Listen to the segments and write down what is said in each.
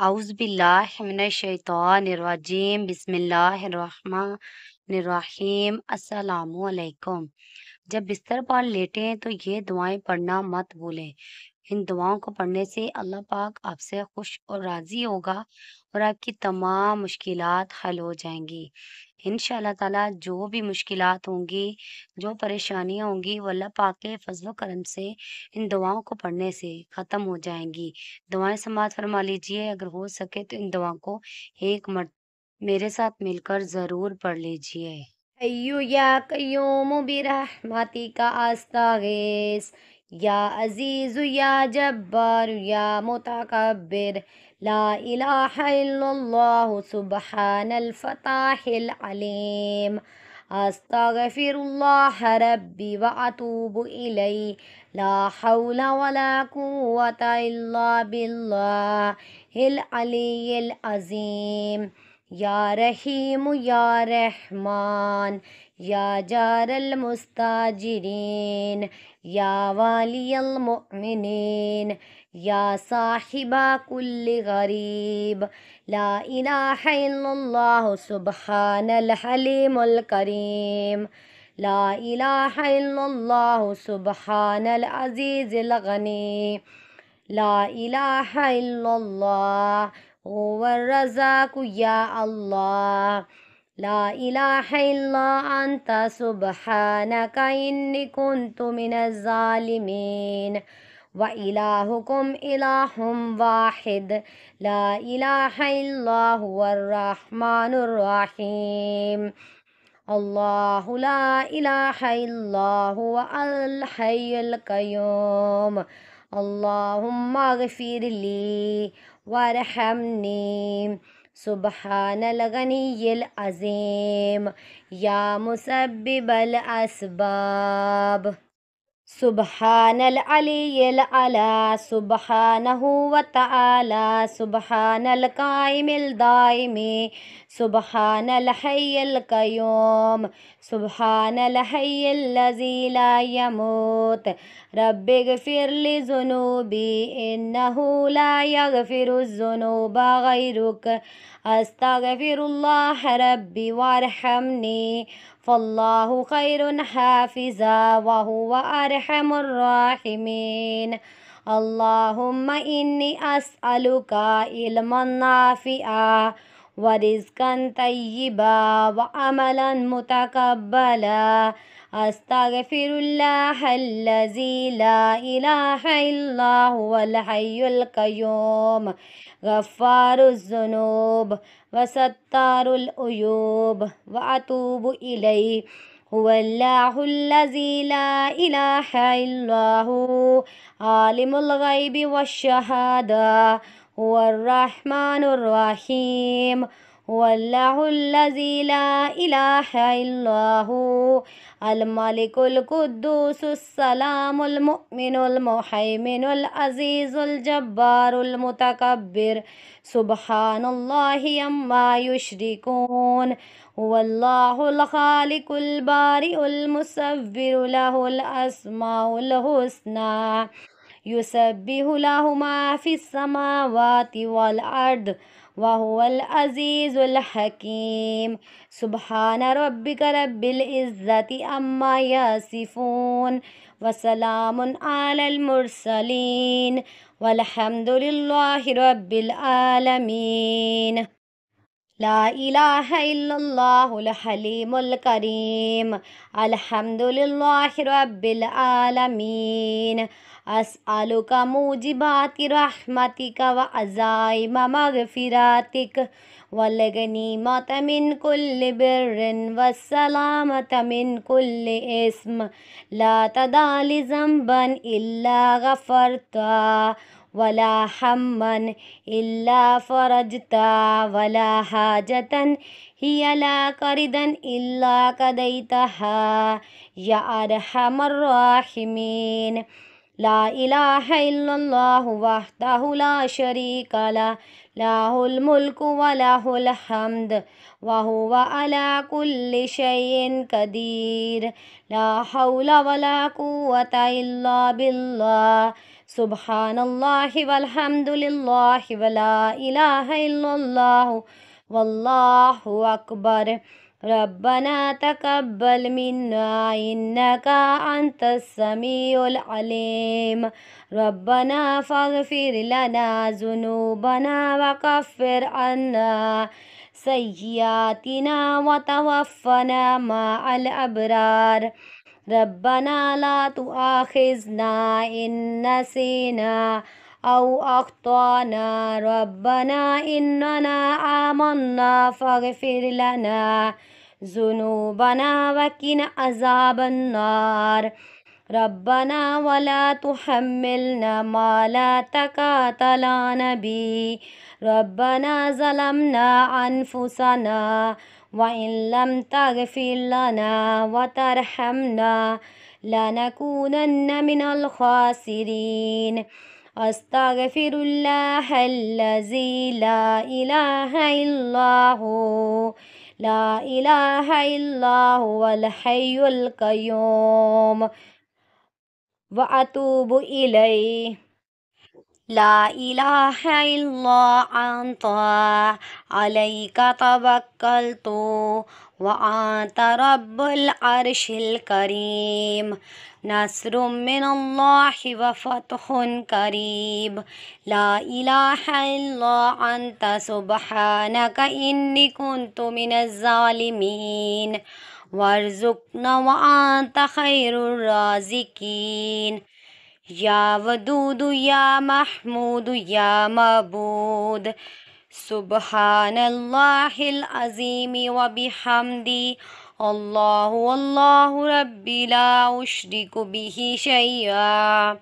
اعوذ باللہ من الشیطان الرجیم بسم اللہ الرحمن الرحیم السلام علیکم جب بستر پر لیٹے ہیں تو یہ دعائیں پڑھنا مت بھولیں ان دعاؤں کو پڑھنے سے اللہ پاک آپ سے خوش اور راضی ہوگا اور آپ کی تمام مشکلات حل ہو جائیں گی इन ताला जो भी मुश्किल होंगी जो परेशानियाँ होंगी अल्लाह पाक के फजल करम से इन दुआओं को पढ़ने से ख़त्म हो जाएंगी दुआएं समात फरमा लीजिए अगर हो सके तो इन दवाओं को एक मर मेरे साथ मिलकर ज़रूर पढ़ लीजिए अयो या कयोम बिरहमती का आस्तागेस يا عزيز يا جبار يا متكبر لا إله إلا الله سبحان الفتاح العليم أستغفر الله ربي وأتوب إليه لا حول ولا قوة إلا بالله العلي العظيم يا رحيم يا رحمن يا جار المستاجرين يا والي المؤمنين يا صاحب كل غريب لا إله إلا الله سبحان الحليم الكريم لا إله إلا الله سبحان العزيز الغني لا إله إلا الله هو الرزاق يا الله لا إله إلا أنت سبحانك إني كنت من الظالمين وإلهكم إله واحد لا إله إلا هو الرحمن الرحيم الله لا إله إلا هو الحي القيوم اللهم اغفر لي وارحمني سبحان الغني العظيم يا مسبب الأسباب سبحان العلي الأعلى سبحانه وتعالى سبحان القائم الدائم سبحان الحي القيوم سبحان الحي الذي لا يموت رب اغفر لي ذنوبي إنه لا يغفر الذنوب غيرك أستغفر الله ربي وارحمني فالله خير حافظا وهو أرحم الراحمين اللهم إني أسألك علما نافعا ورزقا طيبا وعملا متقبلا أستغفر الله الذي لا إله إلا هو الحي القيوم غفار الذنوب وستار الأيوب وأتوب إليه هو الله الذي لا إله إلا هو عالم الغيب والشهادة هو الرحمن الرحيم هو الله الذي لا إله إلا هو الملك القدوس السلام المؤمن المهيمن العزيز الجبار المتكبر سبحان الله يما يشركون هو الله الخالق البارئ المصور له الأسماء الحسنى يسبح له ما في السماوات والأرض وهو العزيز الحكيم سبحان ربك رب العزة أما يصفون وسلام على المرسلين والحمد لله رب العالمين لا إله إلا الله الحليم الكريم الحمد لله رب العالمين أسألك موجبات رحمتك وعزائم مغفراتك والغنيمة من كل بر والسلامة من كل إثم لا تدال ذنبا إلا غفرته ولا حما إلا فرجتا ولا حاجة هي لا قردا إلا قضيتها يا أرحم الراحمين لا إله إلا الله وحده لا شريك له له الملك وله الحمد وهو على كل شيء قدير لا حول ولا قوة إلا بالله سبحان الله والحمد لله ولا إله إلا الله والله أكبر ربنا تقبل منا إنك أنت السميع العليم ربنا فاغفر لنا ذنوبنا وكفر عنا سيئاتنا وتوفنا مع الأبرار ربنا لا تؤاخذنا إن نسينا أو أخطأنا ربنا إننا آمنا فاغفر لنا ذنوبنا وقنا عذاب النار ربنا ولا تحملنا ما لا تقات به ربنا ظلمنا أنفسنا وإن لم تغفر لنا وترحمنا لنكونن من الخاسرين أستغفر الله الذي لا إله إلا هو لا إله إلا هو الحي القيوم وأتوب إليه لا إله إلا أنت عليك توكلت وأنت رب العرش الكريم نصر من الله وفتح قريب لا إله إلا أنت سبحانك إني كنت من الظالمين وارزقنا وأنت خير الرازقين يا ودود يا محمود يا مبود سبحان الله العظيم وبحمدي الله والله ربي لا أشرك به شيئا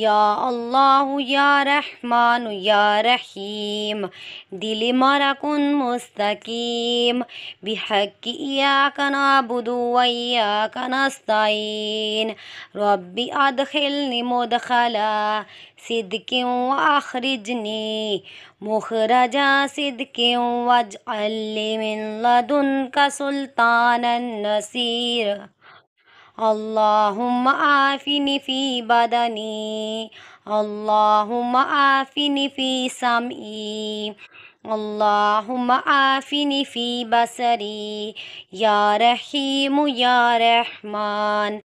يا الله يا رحمن يا رحيم دلي مركن مستقيم بحق إياك نعبد وإياك نستعين ربي أدخلني مدخلا صدق وأخرجني مخرجا صدق واجعل لي من لدنك سلطانا نصيرا اللهم عافني في بدني اللهم عافني في سمعي اللهم عافني في بصري يا رحيم يا رحمن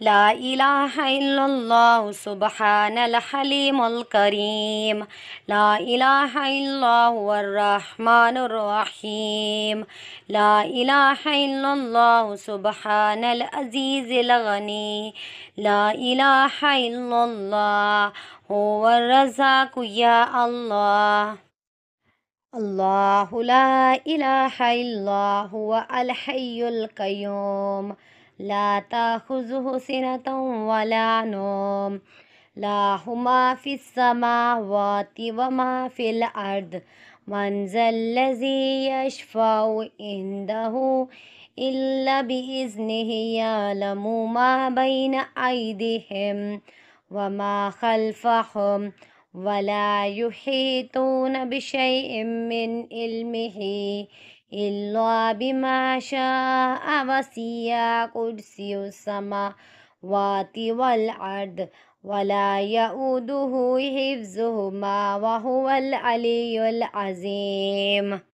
لا إله إلا الله سبحان الحليم الكريم لا إله إلا هو الرحمن الرحيم لا إله إلا الله سبحان العزيز الغني لا إله إلا الله هو الرزاق يا الله الله لا إله إلا هو الحي القيوم لا تأخذه سنة ولا نوم لا هما في السماوات وما في الأرض من ذا الذي يشفع عنده إلا بإذنه يعلم ما بين أيديهم وما خلفهم ولا يحيطون بشيء من علمه إلا بما شاء وسيا كرسي السماوات والأرض ولا يؤوده حفظهما وهو العلي العظيم